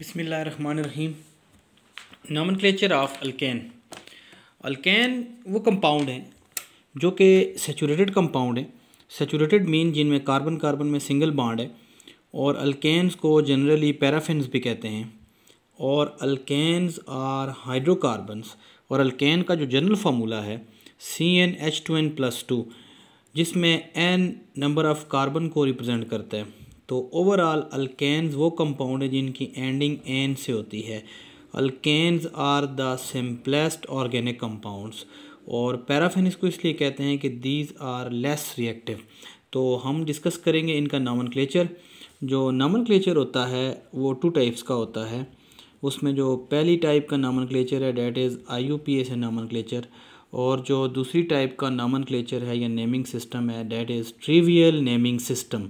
बसमीम नामन clutcher of अल्कैन अल्कैन वो compound हैं जो कि सेचूरेटेड कंपाउंड हैं सेचूरेटेड मीन जिनमें कार्बन कार्बन में सिंगल बाड है और अल्कैन्स को जनरली पैराफिनस भी कहते हैं और अल्कैन्स आर हाइड्रोकार्बन्स और अल्केन का जो जनरल फार्मूला है C N H two N plus two जिसमें एन नंबर ऑफ़ कार्बन को रिप्रजेंट करता है तो ओवरऑल अल्केन्स वो कंपाउंड है जिनकी एंडिंग एन से होती है alkanes are the simplest organic compounds और पैराफिन इसको इसलिए कहते हैं कि दीज आर लेस रिएक्टिव तो हम डिस्कस करेंगे इनका नामन क्लेचर जो नामन क्लेचर होता है वो टू टाइप्स का होता है उसमें जो पहली टाइप का नामन क्लेचर है that is I U P S है नामन क्लेचर और जो दूसरी टाइप का नामन क्लेचर है या नेमिंग सिस्टम है that is trivial naming system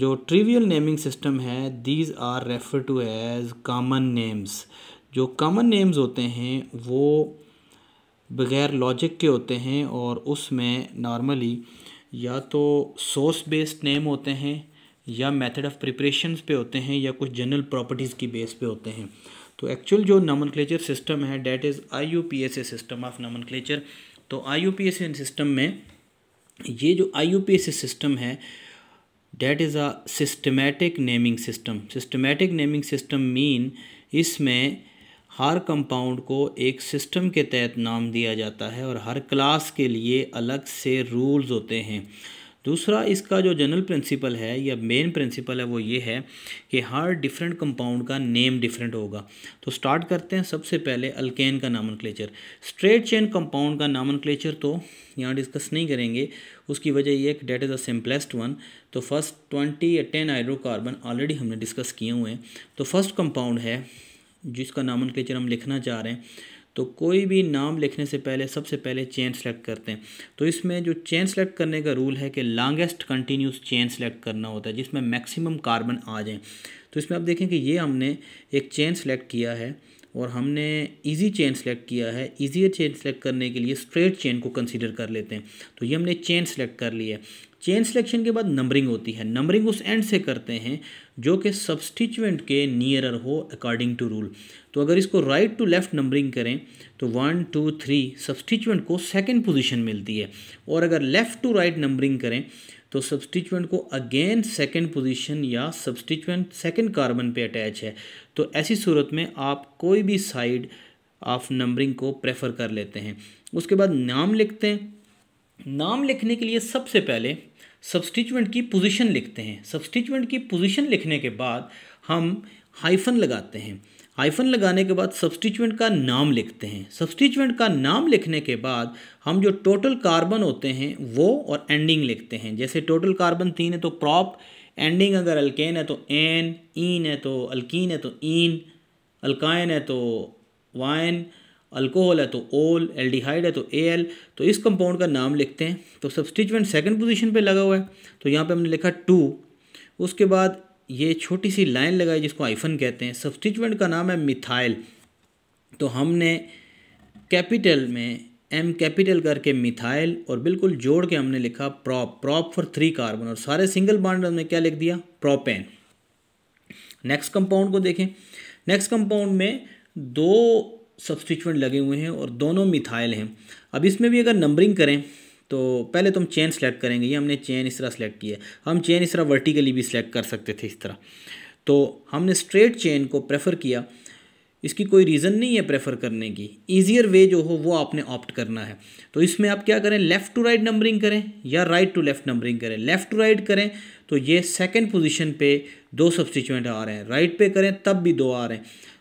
जो ट्रिवियल नेमिंग सिस्टम है these are refer to as common names जो कामन नेम्स होते हैं वो बग़ैर लॉजिक के होते हैं और उसमें नॉर्मली या तो सोर्स बेस्ड नेम होते हैं या मेथड ऑफ प्रिपरेशन पे होते हैं या कुछ जनरल प्रॉपर्टीज़ की बेस पे होते हैं तो एक्चुअल जो नमन सिस्टम है that is I U P S A system of नमन तो I U P S A system में ये जो I U P S A system है that is a systematic naming system systematic naming system mean इसमें हर compound को एक सिस्टम के तहत नाम दिया जाता है और हर क्लास के लिए अलग से रूल्स होते हैं दूसरा इसका जो जनरल प्रिंसिपल है या मेन प्रिंसिपल है वो ये है कि हर डिफरेंट कंपाउंड का नेम डिफरेंट होगा तो स्टार्ट करते हैं सबसे पहले अल्केन का नामन स्ट्रेट चेन कंपाउंड का नामन तो यहाँ डिस्कस नहीं करेंगे उसकी वजह यह है कि that is the simplest one तो फर्स्ट ट्वेंटी या टेन हाइड्रोकार्बन ऑलरेडी हमने डिस्कस किए हुए हैं तो फर्स्ट कंपाउंड है जिसका नामन हम लिखना चाह रहे हैं तो कोई भी नाम लिखने से पहले सबसे पहले चेन सेलेक्ट करते हैं तो इसमें जो चेन सेलेक्ट करने का रूल है कि लॉन्गेस्ट कंटिन्यूस चेन सेलेक्ट करना होता है जिसमें मैक्सिमम कार्बन आ जाए तो इसमें आप देखें कि ये हमने एक चेन सेलेक्ट किया है और हमने इजी चेन सेलेक्ट किया है इजी चेन सेलेक्ट करने के लिए स्ट्रेट चेन को कंसीडर कर लेते हैं तो ये हमने चेन सेलेक्ट कर लिया है चेन सिलेक्शन के बाद नंबरिंग होती है नंबरिंग उस एंड से करते हैं जो कि सब्सटिचुएंट के नियरर हो अकॉर्डिंग टू रूल तो अगर इसको राइट टू लेफ़्ट नंबरिंग करें तो वन टू थ्री सब्सटिचुएंट को सेकेंड पोजिशन मिलती है और अगर लेफ़्ट टू राइट नंबरिंग करें तो सब्सटिचुएंट को अगेन सेकेंड पोजिशन या सब्सटिचुएंट सेकेंड कार्बन पे अटैच है तो ऐसी सूरत में आप कोई भी साइड ऑफ नंबरिंग को प्रेफर कर लेते हैं उसके बाद नाम लिखते हैं नाम लिखने के लिए सबसे पहले सब्सटिचुएंट की पोजीशन लिखते हैं सब्सटिचुएंट की पोजीशन लिखने के बाद हम हाइफन लगाते हैं हाइफन लगाने के बाद सब्सटिचुएंट का नाम लिखते हैं सब्सटिचुएंट का नाम लिखने के बाद हम जो टोटल कार्बन होते हैं वो और एंडिंग लिखते हैं जैसे टोटल कार्बन तीन है तो प्रॉप एंडिंग अगर अल्केन है तो एन ईन है तो अल्कीन है तो ईन अल्काइन है तो वाइन अल्कोहल है तो ओल एल्डिहाइड है तो ए एल तो इस कंपाउंड का नाम लिखते हैं तो सब्सटिचुएंट सेकंड पोजीशन पे लगा हुआ है तो यहाँ पे हमने लिखा टू उसके बाद ये छोटी सी लाइन लगाई जिसको आइफन कहते हैं सब्सटिचुएंट का नाम है मिथाइल तो हमने कैपिटल में एम कैपिटल करके मिथाइल और बिल्कुल जोड़ के हमने लिखा prop prop for three carbon और सारे सिंगल बाड हमने क्या लिख दिया प्रॉपेन नेक्स्ट कंपाउंड को देखें नेक्स्ट कंपाउंड में दो सब्सटीचुएंट लगे हुए हैं और दोनों मिथाइल हैं अब इसमें भी अगर नंबरिंग करें तो पहले तो हम चेन सेलेक्ट करेंगे ये हमने चेन इस तरह सेलेक्ट किया हम चेन इस तरह वर्टिकली भी सिलेक्ट कर सकते थे इस तरह तो हमने स्ट्रेट चेन को प्रेफर किया इसकी कोई रीज़न नहीं है प्रेफर करने की ईजियर वे जो हो वो आपने ऑप्ट करना है तो इसमें आप क्या करें लेफ़्ट टू राइट नंबरिंग करें या राइट टू लेफ़्ट नंबरिंग करें लेफ़्ट टू राइट करें तो ये सेकंड पोजीशन पे दो सब्सटीचुएंट आ रहे हैं राइट right पे करें तब भी दो आ रहे हैं